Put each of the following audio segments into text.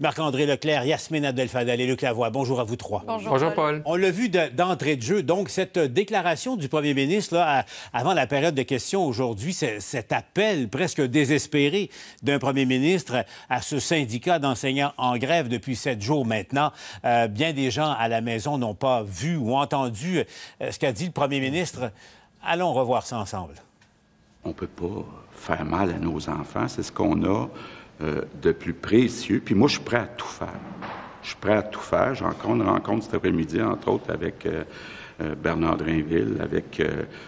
Marc-André Leclerc, Yasmine abdel et Luc Lavoie, bonjour à vous trois. Bonjour, bonjour Paul. On l'a vu d'entrée de, jeu, donc cette euh, déclaration du premier ministre avant la période de questions aujourd'hui, cet appel presque désespéré d'un premier ministre à ce syndicat d'enseignants en grève depuis sept jours maintenant. Euh, bien des gens à la maison n'ont pas vu ou entendu euh, ce qu'a dit le premier ministre. Allons revoir ça ensemble. On ne peut pas faire mal à nos enfants, c'est ce qu'on a euh, de plus précieux. Puis moi, je suis prêt à tout faire. Je suis prêt à tout faire. J'ai encore une rencontre cet après-midi, entre autres, avec euh, euh, Bernard Drinville, avec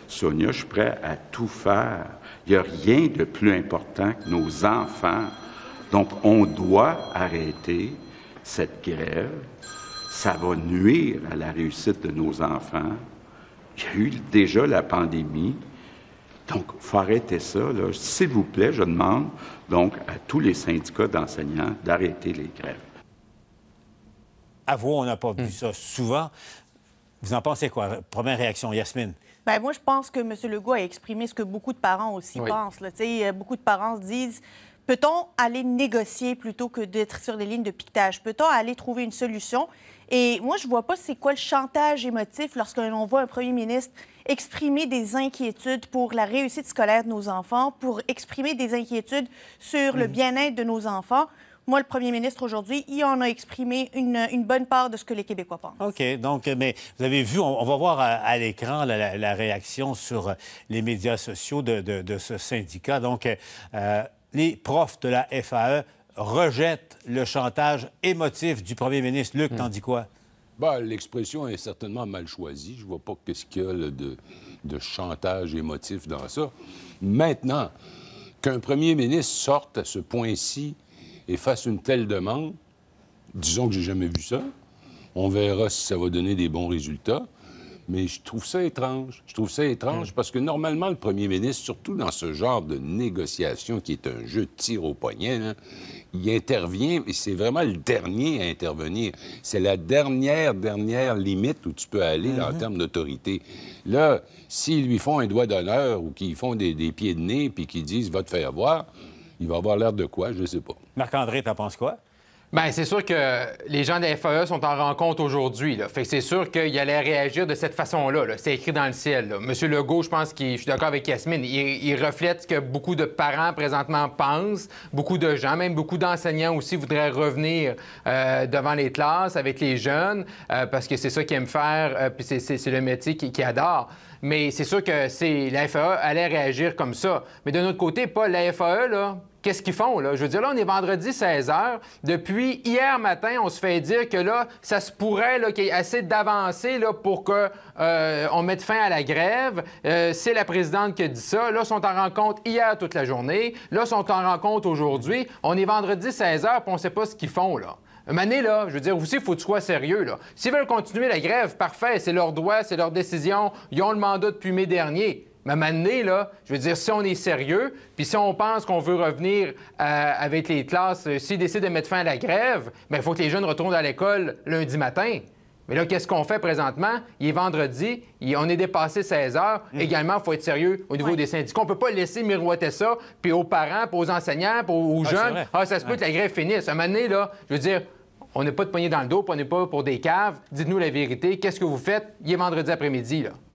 Sonia. Je suis prêt à tout faire. Il n'y a rien de plus important que nos enfants. Donc, on doit arrêter cette grève. Ça va nuire à la réussite de nos enfants. Il y a eu déjà la pandémie. Donc, il faut arrêter ça. S'il vous plaît, je demande donc à tous les syndicats d'enseignants d'arrêter les grèves. Avouons, on n'a pas vu hmm. ça souvent. Vous en pensez quoi? Première réaction, Yasmine. Bien, moi, je pense que M. Legault a exprimé ce que beaucoup de parents aussi pensent. Euh, beaucoup de parents se disent peut-on aller négocier plutôt que d'être sur des lignes de piquetage? Peut-on aller trouver une solution? Et moi, je ne vois pas c'est quoi le chantage émotif lorsque l'on voit un premier ministre exprimer des inquiétudes pour la réussite scolaire de nos enfants, pour exprimer des inquiétudes sur le bien-être de nos enfants. Moi, le premier ministre aujourd'hui, il en a exprimé une, bonne part de ce que les Québécois pensent. OK. Donc, mais vous avez vu, on, va voir à, l'écran la, réaction sur les médias sociaux de, ce syndicat. Donc, euh, les profs de la FAE rejette le chantage émotif du premier ministre. Luc, hmm. t'en dis quoi? Bah, l'expression est certainement mal choisie. Je vois pas qu'est-ce qu'il y a de, de, chantage émotif dans ça. Maintenant, qu'un premier ministre sorte à ce point-ci et fasse une telle demande, disons que j'ai jamais vu ça. On verra si ça va donner des bons résultats. Mais je trouve ça étrange. Je trouve ça étrange hmm. parce que normalement, le premier ministre, surtout dans ce genre de négociation qui est un jeu de tir au poignet, il intervient et c'est vraiment le dernier à intervenir. C'est la dernière, dernière limite où tu peux aller en mhm. termes d'autorité. Là, s'ils lui font un doigt d'honneur ou qu'ils font des, pieds de nez puis qu'ils disent va te faire voir, il va avoir l'air de quoi, je ne sais pas. Marc-André, t'en penses quoi? Bien, c'est sûr que les gens de la FAE sont en rencontre aujourd'hui. Fait c'est sûr qu'ils allaient réagir de cette façon-là. c'est écrit dans le ciel. Monsieur Legault, je pense que je suis d'accord avec Yasmine, il, reflète ce que beaucoup de parents présentement pensent. Beaucoup de gens, même beaucoup d'enseignants aussi, voudraient revenir euh, devant les classes avec les jeunes euh, parce que c'est ça qu'ils aiment faire, euh, puis c'est le métier qu'ils adorent. Mais c'est sûr que la FAE allait réagir comme ça. Mais d'un autre côté, pas la FAE, là, qu'est-ce qu'ils font, là? Je veux dire, là, on est vendredi 16 h. Depuis hier matin, on se fait dire que là, ça se pourrait qu'il y ait assez d'avancées pour qu'on euh, mette fin à la grève. Euh, c'est la présidente qui a dit ça. Là, sont en rencontre hier toute la journée. Là, sont en rencontre aujourd'hui. On est vendredi 16 h, puis on ne sait pas ce qu'ils font, là. Mané, là, je veux dire, aussi, il faut que tu sois sérieux, là. S'ils veulent continuer la grève, parfait, c'est leur droit, c'est leur décision. Ils ont le mandat depuis mai dernier. Mais maintenant, là, je veux dire, si on est sérieux, puis si on pense qu'on veut revenir euh, avec les classes, euh, s'ils décident de mettre fin à la grève, mais ben, il faut que les jeunes retournent à l'école lundi matin. Mais là, qu'est-ce qu'on fait présentement? Il est vendredi, on est dépassé 16 heures. Mmh. Également, il faut être sérieux au niveau des syndicats. On ne peut pas laisser miroiter ça, puis aux parents, puis aux enseignants, puis aux, ah, jeunes. Ah, ça se peut que la grève finisse. À un moment donné, là, je veux dire, on n'est pas de poignée dans le dos, on n'est pas pour des caves. Dites-nous la vérité. Qu'est-ce que vous faites? Il est vendredi après-midi, là.